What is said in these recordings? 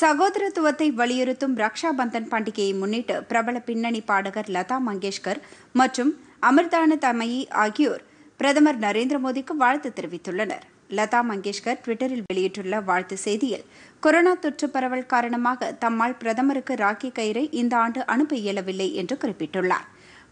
சகோதரத்துவத்தை வலியுறுத்தும் ரக்ஷா பந்தன் பண்டிகையை முன்னிட்டு பிரபல பின்னணி பாடகர் லதா மங்கேஷ்கர் மற்றும் அமிர்தான தமயி ஆகியோர் பிரதமர் நரேந்திர மோடிக்கு வாழ்த்து தெரிவித்துள்ளனர் லதா மங்கேஷ்கர் ட்விட்டரில் வெளியிட்டுள்ள வாழ்த்து செய்தியில் கொரோனா தொற்று பரவல் காரணமாக தம்மால் பிரதமருக்கு ராக்கி கயிறை இந்த ஆண்டு அனுப்ப இயலவில்லை என்று குறிப்பிட்டுள்ளார்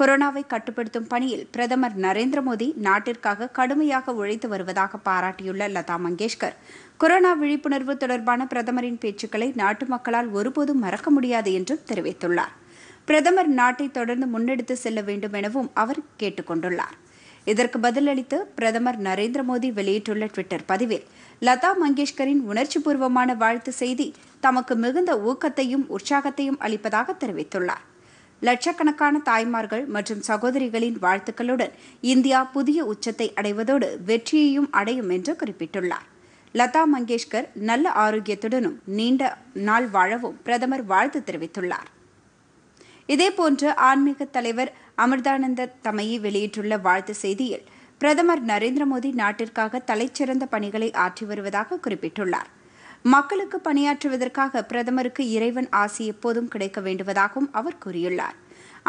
கொரோனாவை கட்டுப்படுத்தும் பணியில் பிரதமர் நரேந்திர மோடி நாட்டிற்காக கடுமையாக உழைத்து வருவதாக பாராட்டியுள்ள லதா மங்கேஷ்கர் கொரோனா விழிப்புணர்வு தொடர்பான பிரதமரின் பேச்சுக்களை நாட்டு மக்களால் ஒருபோதும் மறக்க முடியாது என்றும் தெரிவித்துள்ளார் பிரதமர் நாட்டை தொடர்ந்து முன்னெடுத்து செல்ல வேண்டும் எனவும் அவர் கொண்டுள்ளார் இதற்கு பதிலளித்து பிரதமர் நரேந்திர மோடி வெளியிட்டுள்ள ட்விட்டர் பதிவில் லதா மங்கேஷ்கரின் உணர்ச்சிபூர்வமான வாழ்த்து செய்தி தமக்கு மிகுந்த ஊக்கத்தையும் உற்சாகத்தையும் அளிப்பதாக தெரிவித்துள்ளார் லட்சக்கணக்கான தாய்மார்கள் மற்றும் சகோதரிகளின் வாழ்த்துக்களுடன் இந்தியா புதிய உச்சத்தை அடைவதோடு வெற்றியையும் அடையும் என்று குறிப்பிட்டுள்ளார் லதா மங்கேஷ்கர் நல்ல ஆரோக்கியத்துடனும் நீண்ட நாள் வாழவும் பிரதமர் வாழ்த்து தெரிவித்துள்ளார் இதேபோன்று ஆன்மீக தலைவர் அமிர்தானந்த தமையை வெளியிட்டுள்ள வாழ்த்து செய்தியில் பிரதமர் நரேந்திர மோடி நாட்டிற்காக தலைச்சிறந்த பணிகளை ஆற்றி வருவதாக குறிப்பிட்டுள்ளார் மக்களுக்கு பணியாற்றுவதற்காக பிரதமருக்கு இறைவன் ஆசி எப்போதும் கிடைக்க வேண்டுவதாகவும் அவர் கூறியுள்ளார்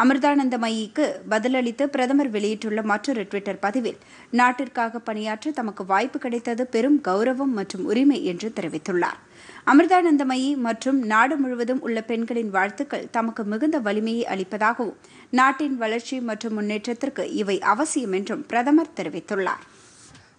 அமிர்தானந்தமயிக்கு பதிலளித்து பிரதமர் வெளியிட்டுள்ள மற்றொரு டுவிட்டர் பதிவில் நாட்டிற்காக பணியாற்ற தமக்கு வாய்ப்பு கிடைத்தது பெரும் கௌரவம் மற்றும் உரிமை என்று தெரிவித்துள்ளார் அமிர்தானந்தமயி மற்றும் நாடு முழுவதும் உள்ள பெண்களின் வாழ்த்துக்கள் தமக்கு மிகுந்த வலிமையை அளிப்பதாகவும் நாட்டின் வளர்ச்சி மற்றும் முன்னேற்றத்திற்கு இவை அவசியம் என்றும் பிரதமர் தெரிவித்துள்ளார்